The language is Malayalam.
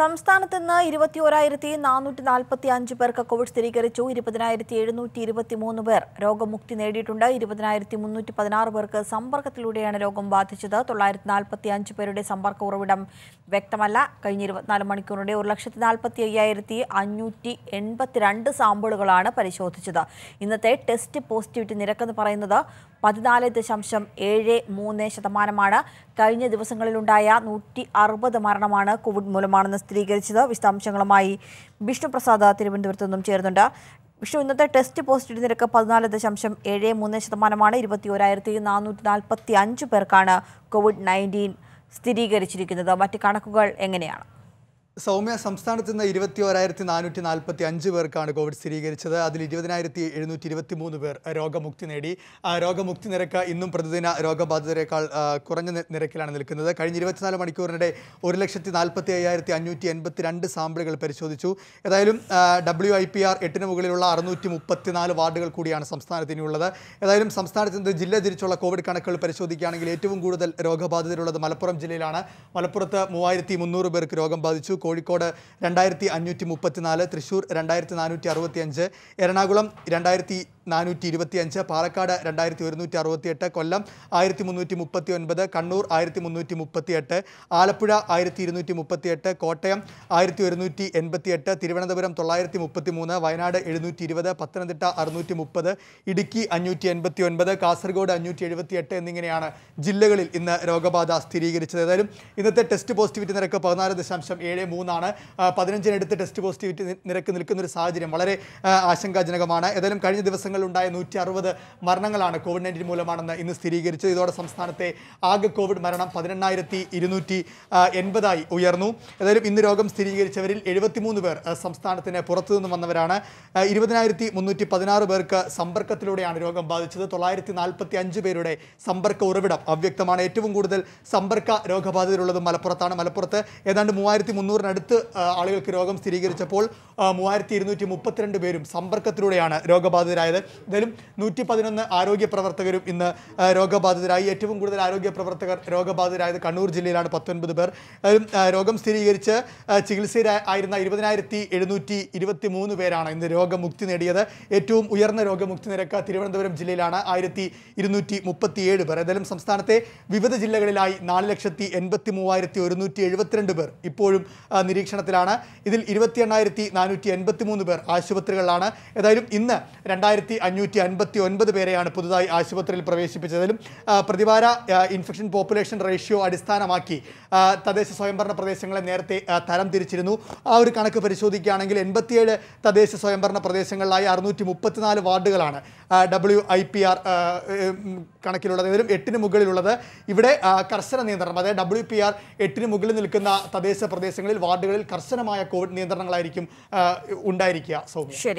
സംസ്ഥാനത്ത് ഇന്ന് ഇരുപത്തി ഇരുപത്തിയോരായിരത്തി നാനൂറ്റി നാൽപ്പത്തി അഞ്ച് പേർക്ക് കോവിഡ് സ്ഥിരീകരിച്ചു ഇരുപതിനായിരത്തി എഴുന്നൂറ്റി ഇരുപത്തി മൂന്ന് പേർ രോഗമുക്തി നേടിയിട്ടുണ്ട് ഇരുപതിനായിരത്തി മുന്നൂറ്റി പതിനാറ് പേർക്ക് സമ്പർക്കത്തിലൂടെയാണ് രോഗം ബാധിച്ചത് തൊള്ളായിരത്തി നാൽപ്പത്തി അഞ്ച് പേരുടെ സമ്പർക്ക ഉറവിടം വ്യക്തമല്ല കഴിഞ്ഞ ഇരുപത്തിനാല് മണിക്കൂറിനിടെ ഒരു ലക്ഷത്തി നാൽപ്പത്തി അയ്യായിരത്തി അഞ്ഞൂറ്റി എൺപത്തിരണ്ട് സാമ്പിളുകളാണ് പരിശോധിച്ചത് ഇന്നത്തെ ടെസ്റ്റ് പോസിറ്റിവിറ്റി നിരക്കെന്ന് പറയുന്നത് പതിനാല് ദശാംശം ഏഴ് മൂന്ന് ശതമാനമാണ് കഴിഞ്ഞ ദിവസങ്ങളിലുണ്ടായ നൂറ്റി അറുപത് മരണമാണ് കോവിഡ് മൂലമാണെന്ന് സ്ഥിരീകരിച്ചത് വിശദാംശങ്ങളുമായി വിഷ്ണു പ്രസാദ് തിരുവനന്തപുരത്തു നിന്നും ചേരുന്നുണ്ട് വിഷ്ണു ഇന്നത്തെ ടെസ്റ്റ് പോസിറ്റീവ് നിരക്ക് പതിനാല് ദശാംശം ഏഴ് മൂന്ന് ശതമാനമാണ് ഇരുപത്തിയോരായിരത്തി നാനൂറ്റി നാൽപ്പത്തി അഞ്ച് പേർക്കാണ് കോവിഡ് നയൻറ്റീൻ സ്ഥിരീകരിച്ചിരിക്കുന്നത് മറ്റ് കണക്കുകൾ എങ്ങനെയാണ് സൗമ്യ സംസ്ഥാനത്ത് നിന്ന് ഇരുപത്തി ഓരായിരത്തി നാനൂറ്റി നാൽപ്പത്തി അഞ്ച് പേർക്കാണ് കോവിഡ് സ്ഥിരീകരിച്ചത് അതിൽ ഇരുപതിനായിരത്തി എഴുന്നൂറ്റി ഇരുപത്തി മൂന്ന് പേർ രോഗമുക്തി നേടി രോഗമുക്തി നിരക്ക് ഇന്നും പ്രതിദിന രോഗബാധിതരെക്കാൾ കുറഞ്ഞ നിരക്കിലാണ് നിൽക്കുന്നത് കഴിഞ്ഞ ഇരുപത്തിനാല് മണിക്കൂറിനിടെ ഒരു ലക്ഷത്തി നാൽപ്പത്തി അയ്യായിരത്തി അഞ്ഞൂറ്റി എൺപത്തി രണ്ട് സാമ്പിളുകൾ പരിശോധിച്ചു ഏതായാലും ഡബ്ല്യു ഐ പി ആർ എട്ടിന് മുകളിലുള്ള അറുന്നൂറ്റി മുപ്പത്തി നാല് വാർഡുകൾ കൂടിയാണ് സംസ്ഥാനത്ത് ഇനിയുള്ളത് ഏതായാലും സംസ്ഥാനത്ത് നിന്ന് ജില്ല തിരിച്ചുള്ള കോവിഡ് കണക്കുകൾ പരിശോധിക്കുകയാണെങ്കിൽ ഏറ്റവും കൂടുതൽ രോഗബാധിതരുള്ളത് മലപ്പുറം ജില്ലയിലാണ് മലപ്പുറത്ത് മൂവായിരത്തി മുന്നൂറ് പേർക്ക് രോഗം ബാധിച്ചു കോഴിക്കോട് രണ്ടായിരത്തി അഞ്ഞൂറ്റി മുപ്പത്തിനാല് തൃശ്ശൂർ രണ്ടായിരത്തി നാനൂറ്റി അറുപത്തിയഞ്ച് എറണാകുളം രണ്ടായിരത്തി നാനൂറ്റി ഇരുപത്തി അഞ്ച് പാലക്കാട് രണ്ടായിരത്തി ഒരുന്നൂറ്റി അറുപത്തിയെട്ട് കൊല്ലം ആയിരത്തി മുന്നൂറ്റി മുപ്പത്തി ഒൻപത് കണ്ണൂർ ആയിരത്തി മുന്നൂറ്റി മുപ്പത്തിയെട്ട് ആലപ്പുഴ ആയിരത്തി ഇരുന്നൂറ്റി മുപ്പത്തിയെട്ട് കോട്ടയം ആയിരത്തി ഒരുന്നൂറ്റി എൺപത്തിയെട്ട് തിരുവനന്തപുരം തൊള്ളായിരത്തി മുപ്പത്തി മൂന്ന് വയനാട് എഴുന്നൂറ്റി ഇരുപത് പത്തനംതിട്ട അറുന്നൂറ്റി മുപ്പത് ഇടുക്കി അഞ്ഞൂറ്റി എൺപത്തി ഒൻപത് കാസർഗോഡ് അഞ്ഞൂറ്റി എഴുപത്തിയെട്ട് എന്നിങ്ങനെയാണ് ജില്ലകളിൽ ഇന്ന് രോഗബാധ സ്ഥിരീകരിച്ചത് ഏതായാലും ഇന്നത്തെ ടെസ്റ്റ് പോസിറ്റിവിറ്റി നിരക്ക് പതിനാല് ദശാംശം ഏഴ് മൂന്നാണ് പതിനഞ്ചിനടുത്ത് ടെസ്റ്റ് പോസിറ്റിവിറ്റി നിരക്ക് നിൽക്കുന്ന ഒരു സാഹചര്യം വളരെ ആശങ്കാജനകമാണ് ഏതായാലും കഴിഞ്ഞ ദിവസങ്ങൾ സംസ്ഥാനങ്ങളിലുണ്ടായ നൂറ്റി അറുപത് മരണങ്ങളാണ് കോവിഡ് നയൻറ്റീൻ മൂലമാണെന്ന് ഇന്ന് സ്ഥിരീകരിച്ചത് ഇതോടെ സംസ്ഥാനത്തെ ആകെ കോവിഡ് മരണം പതിനെണ്ണായിരത്തി ഇരുന്നൂറ്റി എൺപതായി ഉയർന്നു ഏതായാലും ഇന്ന് രോഗം സ്ഥിരീകരിച്ചവരിൽ എഴുപത്തിമൂന്ന് പേർ സംസ്ഥാനത്തിന് പുറത്തുനിന്ന് വന്നവരാണ് ഇരുപതിനായിരത്തി മുന്നൂറ്റി പതിനാറ് പേർക്ക് സമ്പർക്കത്തിലൂടെയാണ് രോഗം ബാധിച്ചത് തൊള്ളായിരത്തി നാൽപ്പത്തി അഞ്ച് പേരുടെ സമ്പർക്ക ഉറവിടം അവ്യക്തമാണ് ഏറ്റവും കൂടുതൽ സമ്പർക്ക രോഗബാധിതരുള്ളത് മലപ്പുറത്താണ് മലപ്പുറത്ത് ഏതാണ്ട് മൂവായിരത്തി മുന്നൂറിനടുത്ത് ആളുകൾക്ക് രോഗം സ്ഥിരീകരിച്ചപ്പോൾ മൂവായിരത്തി ഇരുന്നൂറ്റി മുപ്പത്തിരണ്ട് പേരും സമ്പർക്കത്തിലൂടെയാണ് രോഗബാധിതരായത് എന്തായാലും നൂറ്റി പതിനൊന്ന് ആരോഗ്യ പ്രവർത്തകരും ഇന്ന് രോഗബാധിതരായി ഏറ്റവും കൂടുതൽ ആരോഗ്യ പ്രവർത്തകർ രോഗബാധിതരായത് കണ്ണൂർ ജില്ലയിലാണ് പത്തൊൻപത് പേർ രോഗം സ്ഥിരീകരിച്ച് ചികിത്സയിലായിരുന്ന ഇരുപതിനായിരത്തി എഴുന്നൂറ്റി ഇരുപത്തി മൂന്ന് പേരാണ് ഇന്ന് രോഗമുക്തി നേടിയത് ഏറ്റവും ഉയർന്ന രോഗമുക്തി നിരക്ക് തിരുവനന്തപുരം ജില്ലയിലാണ് ആയിരത്തി ഇരുന്നൂറ്റി മുപ്പത്തിയേഴ് പേർ ഏതായാലും സംസ്ഥാനത്തെ വിവിധ ജില്ലകളിലായി നാല് ലക്ഷത്തി എൺപത്തി മൂവായിരത്തി ഒരുന്നൂറ്റി എഴുപത്തിരണ്ട് പേർ ഇപ്പോഴും നിരീക്ഷണത്തിലാണ് ഇതിൽ ഇരുപത്തി എണ്ണായിരത്തി നാനൂറ്റി എൺപത്തി മൂന്ന് പേർ ആശുപത്രികളിലാണ് ഏതായാലും ഇന്ന് രണ്ടായിരത്തി ആയിരത്തി അഞ്ഞൂറ്റി അൻപത്തി ഒൻപത് പേരെയാണ് പുതുതായി ആശുപത്രിയിൽ പ്രവേശിപ്പിച്ചതിലും പ്രതിവാര ഇൻഫെക്ഷൻ പോപ്പുലേഷൻ റേഷ്യോ അടിസ്ഥാനമാക്കി തദ്ദേശ സ്വയംഭരണ പ്രദേശങ്ങളെ നേരത്തെ തരം തിരിച്ചിരുന്നു ആ ഒരു കണക്ക് പരിശോധിക്കുകയാണെങ്കിൽ എൺപത്തിയേഴ് തദ്ദേശ സ്വയംഭരണ പ്രദേശങ്ങളിലായി അറുന്നൂറ്റി മുപ്പത്തിനാല് വാർഡുകളാണ് ഡബ്ല്യു ഐ പി ആർ കണക്കിലുള്ളത് ഇതിലും എട്ടിന് മുകളിലുള്ളത് ഇവിടെ കർശന നിയന്ത്രണം അതായത് ഡബ്ല്യു പി ആർ എട്ടിന് മുകളിൽ നിൽക്കുന്ന തദ്ദേശ പ്രദേശങ്ങളിൽ വാർഡുകളിൽ കർശനമായ കോവിഡ് നിയന്ത്രണങ്ങളായിരിക്കും ഉണ്ടായിരിക്കുക സൗമ്യ